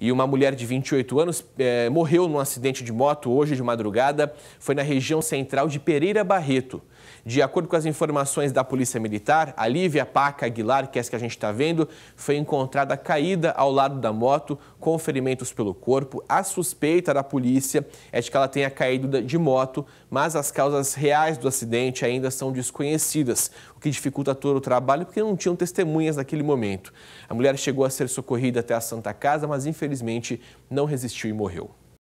E uma mulher de 28 anos é, morreu num acidente de moto hoje de madrugada. Foi na região central de Pereira Barreto. De acordo com as informações da Polícia Militar, a Lívia Paca Aguilar, que é essa que a gente está vendo, foi encontrada caída ao lado da moto, com ferimentos pelo corpo. A suspeita da polícia é de que ela tenha caído de moto, mas as causas reais do acidente ainda são desconhecidas, o que dificulta todo o trabalho porque não tinham testemunhas naquele momento. A mulher chegou a ser socorrida até a Santa Casa, mas infelizmente infelizmente não resistiu e morreu.